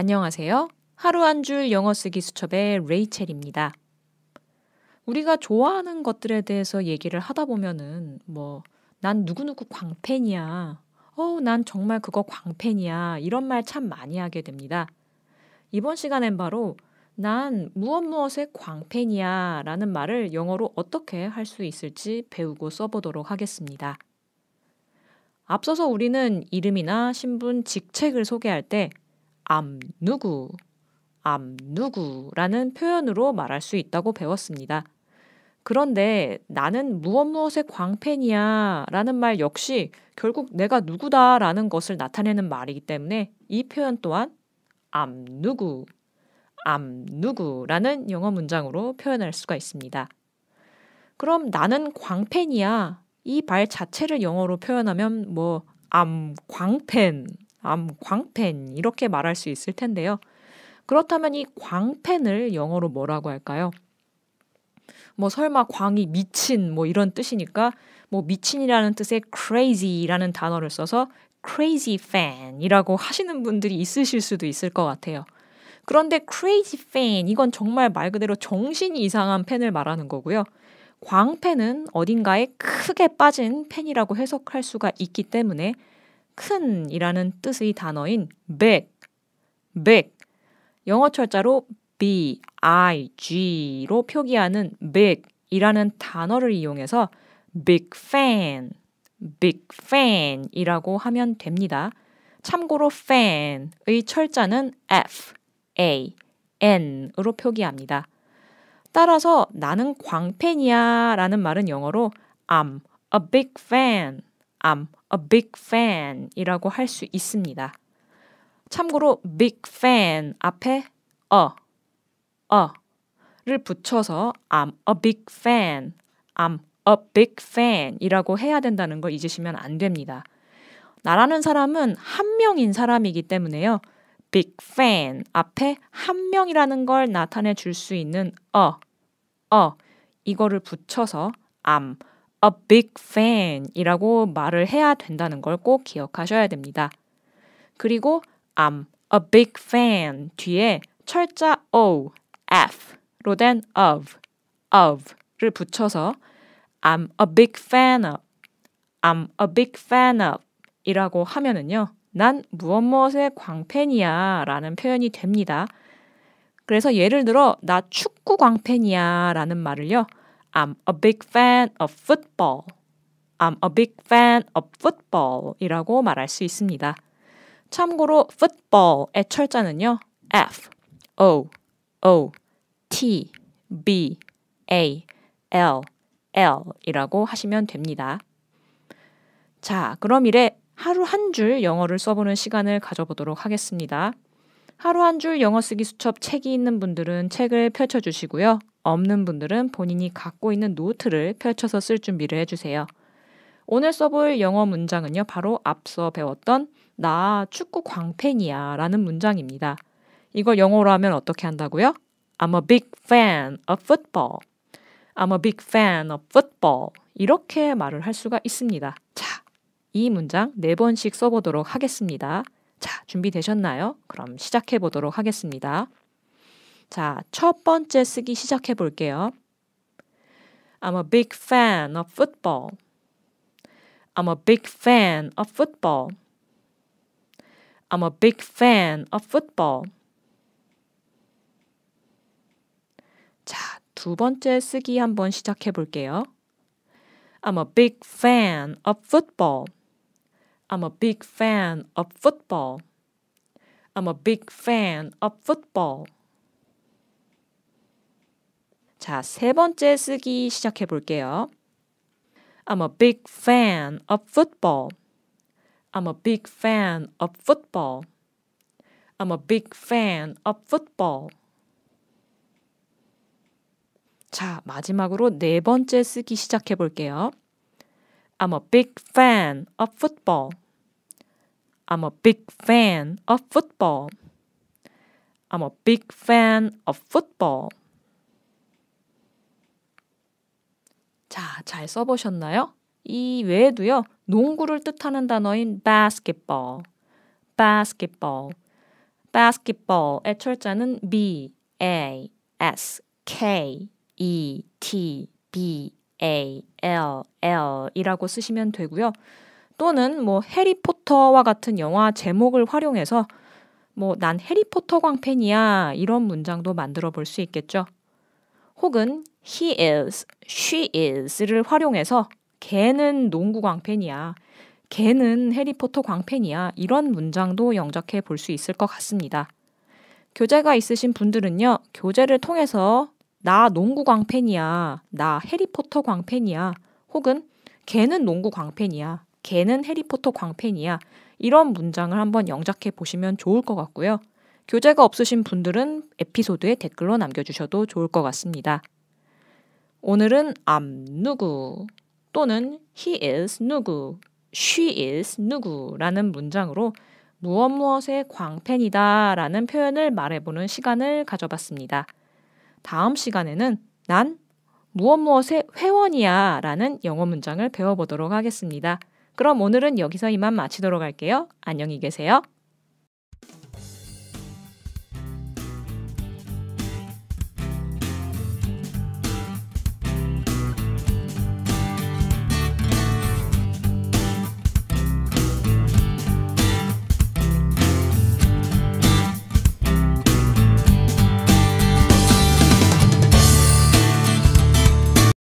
안녕하세요. 하루 한 줄 영어 쓰기 수첩의 레이첼입니다. 우리가 좋아하는 것들에 대해서 얘기를 하다 보면은 뭐 난 누구누구 광팬이야. 어, 난 정말 그거 광팬이야. 이런 말 참 많이 하게 됩니다. 이번 시간엔 바로 난 무엇 무엇의 광팬이야 라는 말을 영어로 어떻게 할 수 있을지 배우고 써보도록 하겠습니다. 앞서서 우리는 이름이나 신분, 직책을 소개할 때암 누구, 암 누구라는 표현으로 말할 수 있다고 배웠습니다. 그런데 나는 무엇 무엇의 광팬이야 라는 말 역시 결국 내가 누구다 라는 것을 나타내는 말이기 때문에 이 표현 또한 암 누구, 암 누구라는 영어 문장으로 표현할 수가 있습니다. 그럼 나는 광팬이야 이 발 자체를 영어로 표현하면 뭐 암광팬 암광팬 이렇게 말할 수 있을 텐데요. 그렇다면 이 광팬을 영어로 뭐라고 할까요? 뭐 설마 광이 미친 뭐 이런 뜻이니까 뭐 미친이라는 뜻의 crazy라는 단어를 써서 crazy fan이라고 하시는 분들이 있으실 수도 있을 것 같아요. 그런데 crazy fan 이건 정말 말 그대로 정신이 이상한 팬을 말하는 거고요. 광팬은 어딘가에 크게 빠진 팬이라고 해석할 수가 있기 때문에 큰이라는 뜻의 단어인 big, big. 영어 철자로 b i g로 표기하는 big이라는 단어를 이용해서 big fan, big fan이라고 하면 됩니다. 참고로 fan의 철자는 f, a, n으로 표기합니다. 따라서 나는 광팬이야 라는 말은 영어로 I'm a big fan I'm a big fan 이라고 할 수 있습니다. 참고로 big fan 앞에 a, 어, a를 어 붙여서 I'm a big fan, I'm a big fan 이라고 해야 된다는 걸 잊으시면 안 됩니다. 나라는 사람은 한 명인 사람이기 때문에요. big fan 앞에 한 명이라는 걸 나타내 줄 수 있는 a, 어, a 이거를 붙여서 I'm a big fan이라고 말을 해야 된다는 걸 꼭 기억하셔야 됩니다. 그리고 I'm a big fan 뒤에 철자 O, F로 된 of, of를 붙여서 I'm a big fan of, I'm a big fan of 이라고 하면은요. 난 무엇 무엇의 광팬이야 라는 표현이 됩니다. 그래서 예를 들어 나 축구 광팬이야 라는 말을요. I'm a big fan of football. I'm a big fan of football 이라고 말할 수 있습니다. 참고로 football의 철자는요. F, O, O, T, B, A, L, L 이라고 하시면 됩니다. 자, 그럼 이래 하루 한 줄 영어를 써보는 시간을 가져보도록 하겠습니다. 하루 한 줄 영어 쓰기 수첩 책이 있는 분들은 책을 펼쳐주시고요. 없는 분들은 본인이 갖고 있는 노트를 펼쳐서 쓸 준비를 해주세요. 오늘 써볼 영어 문장은요, 바로 앞서 배웠던 나 축구 광팬이야 라는 문장입니다. 이걸 영어로 하면 어떻게 한다고요? I'm a big fan of football. I'm a big fan of football. 이렇게 말을 할 수가 있습니다. 자, 이 문장 네 번씩 써보도록 하겠습니다. 자, 준비되셨나요? 그럼 시작해 보도록 하겠습니다. 자, 첫 번째 쓰기 시작해 볼게요. I'm a big fan of football. I'm a big fan of football. I'm a big fan of football. 자, 두 번째 쓰기 한번 시작해 볼게요. I'm a big fan of football. I'm a big fan of football. I'm a big fan of football. 자, 세 번째 쓰기 시작해 볼게요. I'm a big fan of football. I'm a big fan of football. I'm a big fan of football. 자, 마지막으로 네 번째 쓰기 시작해 볼게요. I'm a big fan of football. I'm a big fan of football. I'm a big fan of football. 잘 써보셨나요? 이 외에도요, 농구를 뜻하는 단어인 basketball, basketball, basketball의 철자는 b, a, s, k, e, t, b, a, l, l 이라고 쓰시면 되고요. 또는 뭐 해리포터와 같은 영화 제목을 활용해서 뭐 난 해리포터 광팬이야 이런 문장도 만들어 볼 수 있겠죠. 혹은 he is, she is를 활용해서 걔는 농구 광팬이야. 걔는 해리포터 광팬이야. 이런 문장도 영작해 볼 수 있을 것 같습니다. 교재가 있으신 분들은요, 교재를 통해서 나 농구 광팬이야. 나 해리포터 광팬이야. 혹은 걔는 농구 광팬이야. 걔는 해리포터 광팬이야. 이런 문장을 한번 영작해 보시면 좋을 것 같고요. 교재가 없으신 분들은 에피소드에 댓글로 남겨주셔도 좋을 것 같습니다. 오늘은 암 누구 또는 he is 누구, she is 누구라는 문장으로 무엇 무엇의 광팬이다 라는 표현을 말해보는 시간을 가져봤습니다. 다음 시간에는 난 무엇 무엇의 회원이야 라는 영어 문장을 배워보도록 하겠습니다. 그럼 오늘은 여기서 이만 마치도록 할게요. 안녕히 계세요.